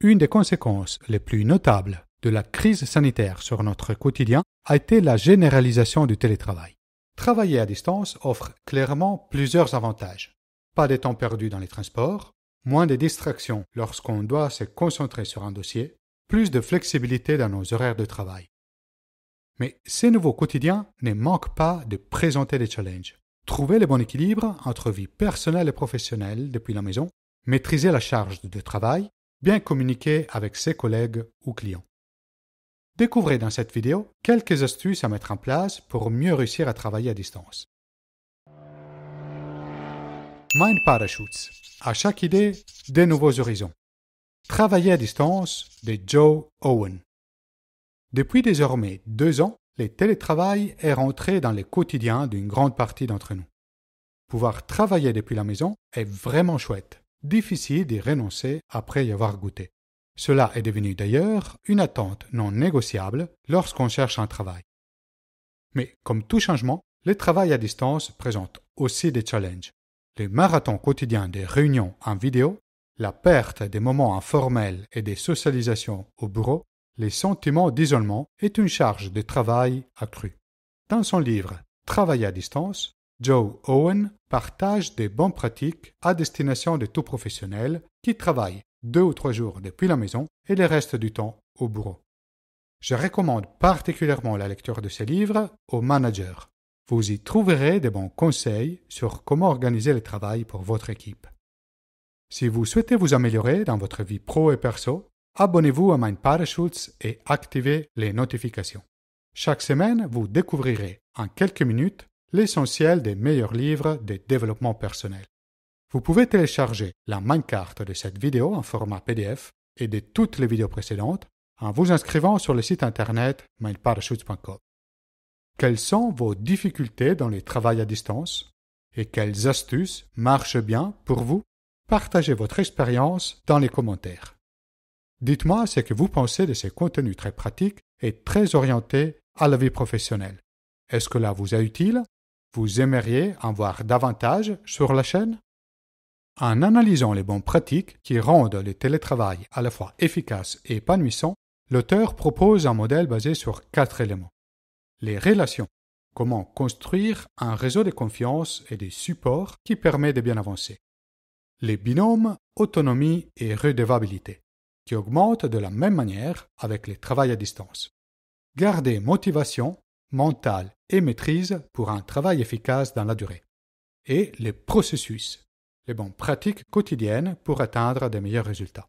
Une des conséquences les plus notables de la crise sanitaire sur notre quotidien a été la généralisation du télétravail. Travailler à distance offre clairement plusieurs avantages. Pas de temps perdu dans les transports, moins de distractions lorsqu'on doit se concentrer sur un dossier, plus de flexibilité dans nos horaires de travail. Mais ces nouveaux quotidiens ne manquent pas de présenter des challenges. Trouver le bon équilibre entre vie personnelle et professionnelle depuis la maison, maîtriser la charge de travail, bien communiquer avec ses collègues ou clients. Découvrez dans cette vidéo quelques astuces à mettre en place pour mieux réussir à travailler à distance. Mind Parachutes. À chaque idée, des nouveaux horizons. Travailler à distance de Joe Owen. Depuis désormais deux ans, le télétravail est rentré dans le quotidien d'une grande partie d'entre nous. Pouvoir travailler depuis la maison est vraiment chouette difficile d'y renoncer après y avoir goûté. Cela est devenu d'ailleurs une attente non négociable lorsqu'on cherche un travail. Mais comme tout changement, le travail à distance présente aussi des challenges. Les marathons quotidiens des réunions en vidéo, la perte des moments informels et des socialisations au bureau, les sentiments d'isolement est une charge de travail accrue. Dans son livre Travail à distance, Joe Owen partage des bonnes pratiques à destination de tout professionnel qui travaille deux ou trois jours depuis la maison et le reste du temps au bureau. Je recommande particulièrement la lecture de ce livre aux managers. Vous y trouverez des bons conseils sur comment organiser le travail pour votre équipe. Si vous souhaitez vous améliorer dans votre vie pro et perso, abonnez-vous à Mein Parachutes et activez les notifications. Chaque semaine, vous découvrirez en quelques minutes l'essentiel des meilleurs livres de développement personnel. Vous pouvez télécharger la carte de cette vidéo en format PDF et de toutes les vidéos précédentes en vous inscrivant sur le site internet mindparachutes.com. Quelles sont vos difficultés dans le travail à distance et quelles astuces marchent bien pour vous Partagez votre expérience dans les commentaires. Dites-moi ce que vous pensez de ces contenus très pratiques et très orientés à la vie professionnelle. Est-ce que cela vous est utile vous aimeriez en voir davantage sur la chaîne En analysant les bonnes pratiques qui rendent le télétravail à la fois efficace et épanouissant, l'auteur propose un modèle basé sur quatre éléments. Les relations, comment construire un réseau de confiance et de supports qui permet de bien avancer. Les binômes autonomie et redevabilité, qui augmentent de la même manière avec le travail à distance. Garder motivation mental et maîtrise pour un travail efficace dans la durée. Et les processus, les bonnes pratiques quotidiennes pour atteindre des meilleurs résultats.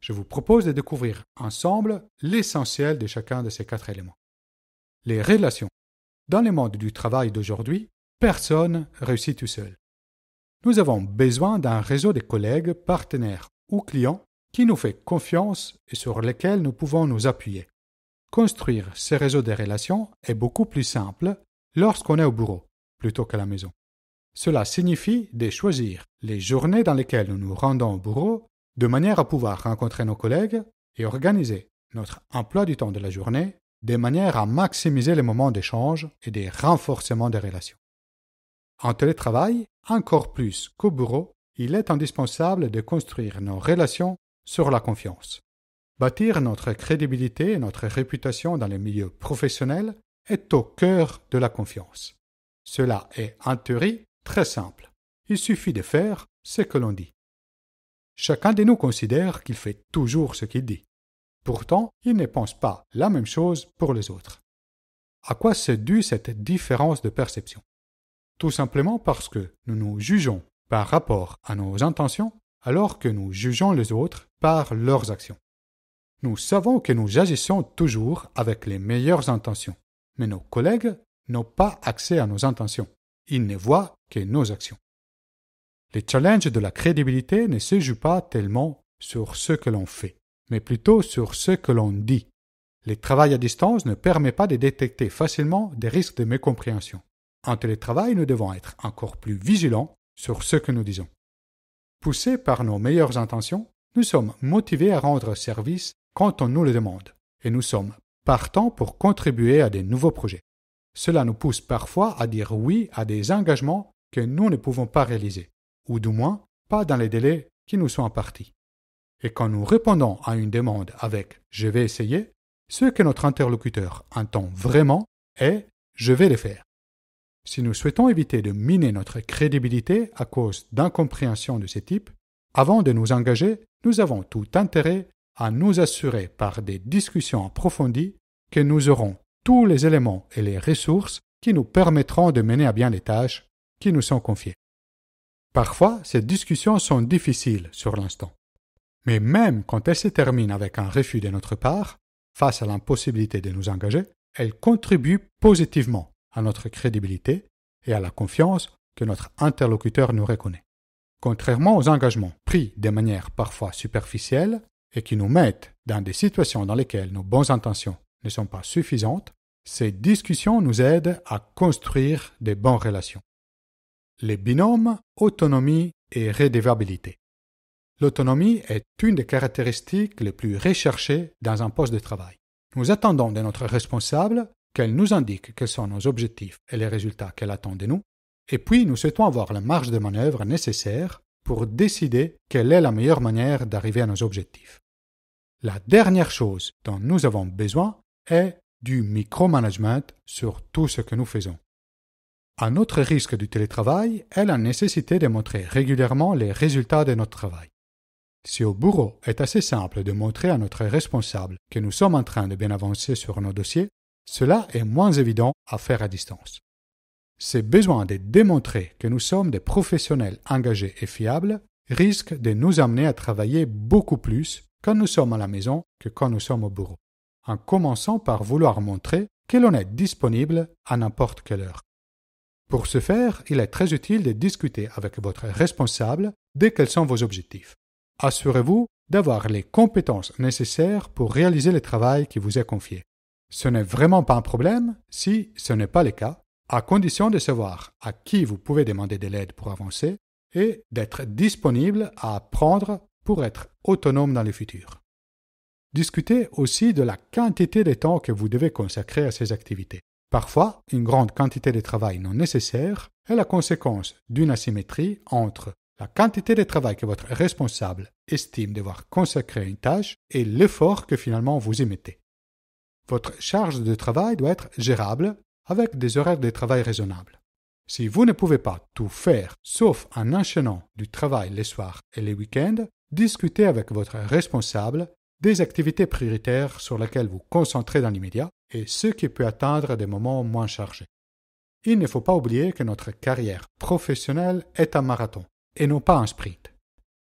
Je vous propose de découvrir ensemble l'essentiel de chacun de ces quatre éléments. Les relations. Dans le monde du travail d'aujourd'hui, personne réussit tout seul. Nous avons besoin d'un réseau de collègues, partenaires ou clients qui nous fait confiance et sur lesquels nous pouvons nous appuyer. Construire ces réseaux de relations est beaucoup plus simple lorsqu'on est au bureau plutôt qu'à la maison. Cela signifie de choisir les journées dans lesquelles nous nous rendons au bureau de manière à pouvoir rencontrer nos collègues et organiser notre emploi du temps de la journée de manière à maximiser les moments d'échange et des renforcements des relations. En télétravail, encore plus qu'au bureau, il est indispensable de construire nos relations sur la confiance. Bâtir notre crédibilité et notre réputation dans les milieux professionnels est au cœur de la confiance. Cela est, en théorie, très simple. Il suffit de faire ce que l'on dit. Chacun de nous considère qu'il fait toujours ce qu'il dit. Pourtant, il ne pense pas la même chose pour les autres. À quoi se due cette différence de perception Tout simplement parce que nous nous jugeons par rapport à nos intentions alors que nous jugeons les autres par leurs actions. Nous savons que nous agissons toujours avec les meilleures intentions, mais nos collègues n'ont pas accès à nos intentions. Ils ne voient que nos actions. Les challenges de la crédibilité ne se joue pas tellement sur ce que l'on fait, mais plutôt sur ce que l'on dit. Le travail à distance ne permet pas de détecter facilement des risques de mécompréhension. En télétravail, nous devons être encore plus vigilants sur ce que nous disons. Poussés par nos meilleures intentions, nous sommes motivés à rendre service quand on nous le demande, et nous sommes partants pour contribuer à des nouveaux projets. Cela nous pousse parfois à dire oui à des engagements que nous ne pouvons pas réaliser, ou du moins pas dans les délais qui nous sont impartis. Et quand nous répondons à une demande avec ⁇ je vais essayer ⁇ ce que notre interlocuteur entend vraiment est ⁇ je vais le faire ⁇ Si nous souhaitons éviter de miner notre crédibilité à cause d'incompréhension de ce type, avant de nous engager, nous avons tout intérêt à nous assurer par des discussions approfondies que nous aurons tous les éléments et les ressources qui nous permettront de mener à bien les tâches qui nous sont confiées. Parfois, ces discussions sont difficiles sur l'instant. Mais même quand elles se terminent avec un refus de notre part, face à l'impossibilité de nous engager, elles contribuent positivement à notre crédibilité et à la confiance que notre interlocuteur nous reconnaît. Contrairement aux engagements pris de manière parfois superficielle, et qui nous mettent dans des situations dans lesquelles nos bonnes intentions ne sont pas suffisantes, ces discussions nous aident à construire des bonnes relations. Les binômes autonomie et redevabilité. L'autonomie est une des caractéristiques les plus recherchées dans un poste de travail. Nous attendons de notre responsable qu'elle nous indique quels sont nos objectifs et les résultats qu'elle attend de nous, et puis nous souhaitons avoir la marge de manœuvre nécessaire pour décider quelle est la meilleure manière d'arriver à nos objectifs. La dernière chose dont nous avons besoin est du micromanagement sur tout ce que nous faisons. Un autre risque du télétravail est la nécessité de montrer régulièrement les résultats de notre travail. Si au bureau est assez simple de montrer à notre responsable que nous sommes en train de bien avancer sur nos dossiers, cela est moins évident à faire à distance. Ces besoin de démontrer que nous sommes des professionnels engagés et fiables risque de nous amener à travailler beaucoup plus quand nous sommes à la maison que quand nous sommes au bureau, en commençant par vouloir montrer que l'on est disponible à n'importe quelle heure. Pour ce faire, il est très utile de discuter avec votre responsable dès quels sont vos objectifs. Assurez-vous d'avoir les compétences nécessaires pour réaliser le travail qui vous est confié. Ce n'est vraiment pas un problème si ce n'est pas le cas à condition de savoir à qui vous pouvez demander de l'aide pour avancer et d'être disponible à apprendre pour être autonome dans le futur. Discutez aussi de la quantité de temps que vous devez consacrer à ces activités. Parfois, une grande quantité de travail non nécessaire est la conséquence d'une asymétrie entre la quantité de travail que votre responsable estime devoir consacrer à une tâche et l'effort que finalement vous y mettez. Votre charge de travail doit être gérable avec des horaires de travail raisonnables. Si vous ne pouvez pas tout faire, sauf en enchaînant du travail les soirs et les week-ends, discutez avec votre responsable des activités prioritaires sur lesquelles vous concentrez dans l'immédiat et ce qui peut atteindre des moments moins chargés. Il ne faut pas oublier que notre carrière professionnelle est un marathon et non pas un sprint.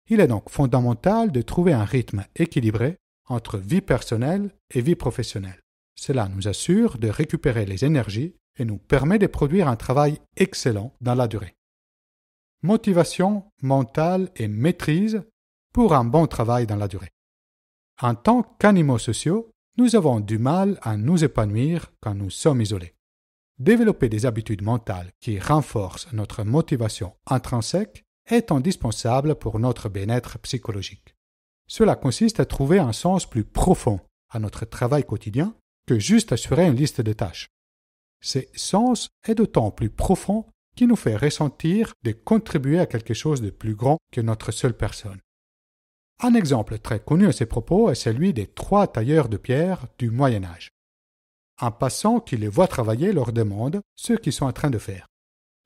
Il est donc fondamental de trouver un rythme équilibré entre vie personnelle et vie professionnelle. Cela nous assure de récupérer les énergies et nous permet de produire un travail excellent dans la durée. Motivation mentale et maîtrise pour un bon travail dans la durée. En tant qu'animaux sociaux, nous avons du mal à nous épanouir quand nous sommes isolés. Développer des habitudes mentales qui renforcent notre motivation intrinsèque est indispensable pour notre bien-être psychologique. Cela consiste à trouver un sens plus profond à notre travail quotidien que juste assurer une liste de tâches. Ce sens est d'autant plus profond qui nous fait ressentir de contribuer à quelque chose de plus grand que notre seule personne. Un exemple très connu à ces propos est celui des trois tailleurs de pierre du Moyen Âge. Un passant qui les voit travailler leur demande ce qu'ils sont en train de faire.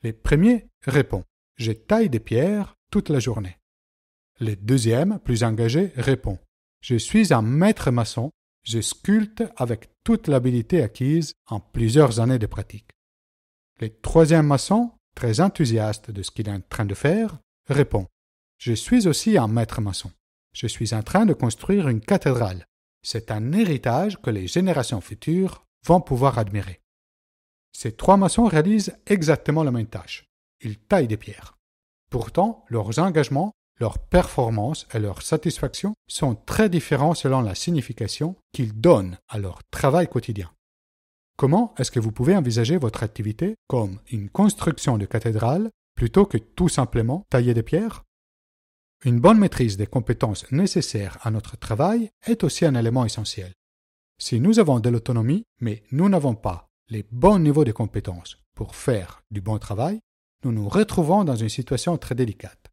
Les premiers répondent Je taille des pierres toute la journée. Le deuxième, plus engagé, répond Je suis un maître maçon, je sculpte avec toute l'habilité acquise en plusieurs années de pratique. Le troisième maçon, très enthousiaste de ce qu'il est en train de faire, répond Je suis aussi un maître maçon. Je suis en train de construire une cathédrale. C'est un héritage que les générations futures vont pouvoir admirer. Ces trois maçons réalisent exactement la même tâche. Ils taillent des pierres. Pourtant, leurs engagements leur performance et leur satisfaction sont très différents selon la signification qu'ils donnent à leur travail quotidien. Comment est-ce que vous pouvez envisager votre activité comme une construction de cathédrale plutôt que tout simplement tailler des pierres Une bonne maîtrise des compétences nécessaires à notre travail est aussi un élément essentiel. Si nous avons de l'autonomie, mais nous n'avons pas les bons niveaux de compétences pour faire du bon travail, nous nous retrouvons dans une situation très délicate.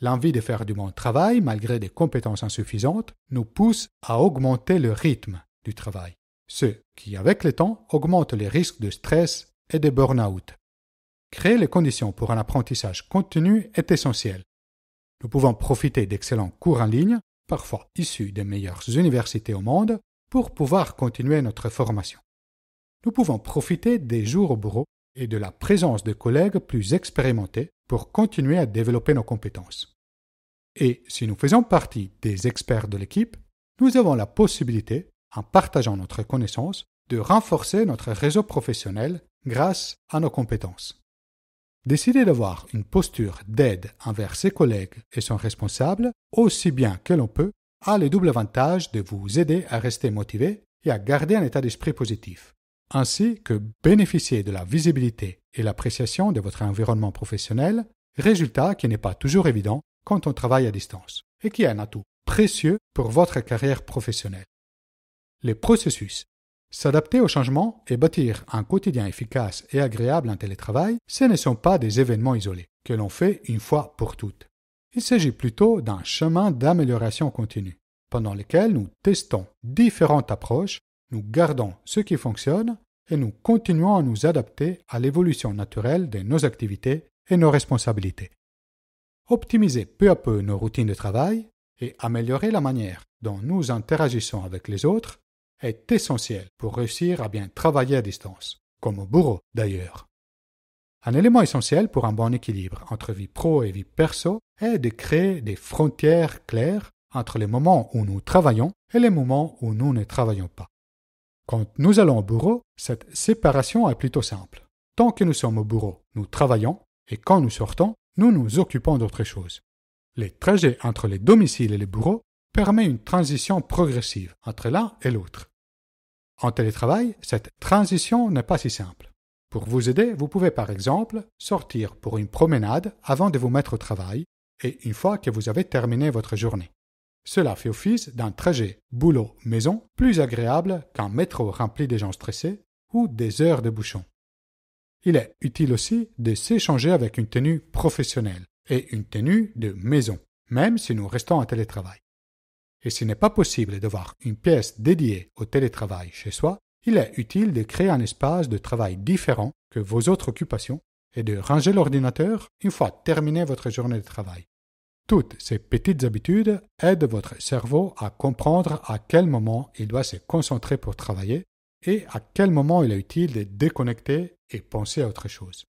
L'envie de faire du bon travail, malgré des compétences insuffisantes, nous pousse à augmenter le rythme du travail, ce qui, avec le temps, augmente les risques de stress et de burn-out. Créer les conditions pour un apprentissage continu est essentiel. Nous pouvons profiter d'excellents cours en ligne, parfois issus des meilleures universités au monde, pour pouvoir continuer notre formation. Nous pouvons profiter des jours au bureau et de la présence de collègues plus expérimentés pour continuer à développer nos compétences. Et si nous faisons partie des experts de l'équipe, nous avons la possibilité, en partageant notre connaissance, de renforcer notre réseau professionnel grâce à nos compétences. Décider d'avoir une posture d'aide envers ses collègues et son responsable aussi bien que l'on peut a le double avantage de vous aider à rester motivé et à garder un état d'esprit positif, ainsi que bénéficier de la visibilité et l'appréciation de votre environnement professionnel, résultat qui n'est pas toujours évident quand on travaille à distance et qui est un atout précieux pour votre carrière professionnelle. Les processus. S'adapter au changement et bâtir un quotidien efficace et agréable en télétravail, ce ne sont pas des événements isolés que l'on fait une fois pour toutes. Il s'agit plutôt d'un chemin d'amélioration continue, pendant lequel nous testons différentes approches, nous gardons ce qui fonctionne et nous continuons à nous adapter à l'évolution naturelle de nos activités et nos responsabilités. Optimiser peu à peu nos routines de travail et améliorer la manière dont nous interagissons avec les autres est essentiel pour réussir à bien travailler à distance, comme au bureau d'ailleurs. Un élément essentiel pour un bon équilibre entre vie pro et vie perso est de créer des frontières claires entre les moments où nous travaillons et les moments où nous ne travaillons pas. Quand nous allons au bureau, cette séparation est plutôt simple. Tant que nous sommes au bureau, nous travaillons, et quand nous sortons, nous nous occupons d'autres choses. Les trajets entre les domiciles et les bureaux permet une transition progressive entre l'un et l'autre. En télétravail, cette transition n'est pas si simple. Pour vous aider, vous pouvez par exemple sortir pour une promenade avant de vous mettre au travail et une fois que vous avez terminé votre journée. Cela fait office d'un trajet boulot-maison plus agréable qu'un métro rempli de gens stressés ou des heures de bouchon. Il est utile aussi de s'échanger avec une tenue professionnelle et une tenue de maison, même si nous restons en télétravail. Et s'il n'est pas possible voir une pièce dédiée au télétravail chez soi, il est utile de créer un espace de travail différent que vos autres occupations et de ranger l'ordinateur une fois terminée votre journée de travail, toutes ces petites habitudes aident votre cerveau à comprendre à quel moment il doit se concentrer pour travailler et à quel moment il est utile de déconnecter et penser à autre chose.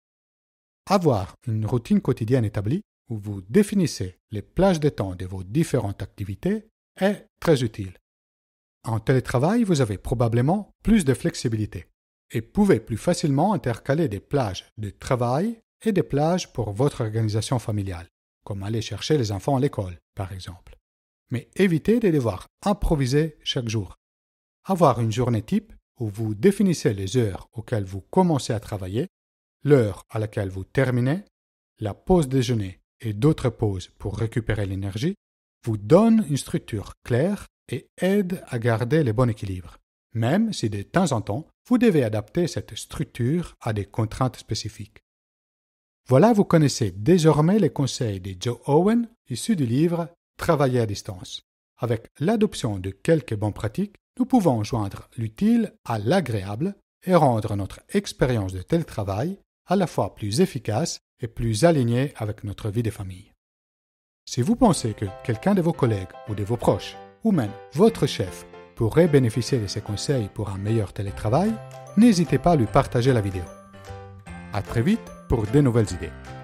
Avoir une routine quotidienne établie où vous définissez les plages de temps de vos différentes activités est très utile. En télétravail, vous avez probablement plus de flexibilité et pouvez plus facilement intercaler des plages de travail et des plages pour votre organisation familiale comme aller chercher les enfants à l'école, par exemple. Mais évitez de devoir improviser chaque jour. Avoir une journée type où vous définissez les heures auxquelles vous commencez à travailler, l'heure à laquelle vous terminez, la pause déjeuner et d'autres pauses pour récupérer l'énergie, vous donne une structure claire et aide à garder le bon équilibre, même si de temps en temps vous devez adapter cette structure à des contraintes spécifiques. Voilà, vous connaissez désormais les conseils de Joe Owen issus du livre Travailler à distance. Avec l'adoption de quelques bonnes pratiques, nous pouvons joindre l'utile à l'agréable et rendre notre expérience de tel travail à la fois plus efficace et plus alignée avec notre vie de famille. Si vous pensez que quelqu'un de vos collègues ou de vos proches, ou même votre chef, pourrait bénéficier de ces conseils pour un meilleur télétravail, n'hésitez pas à lui partager la vidéo. À très vite pour de nouvelles idées.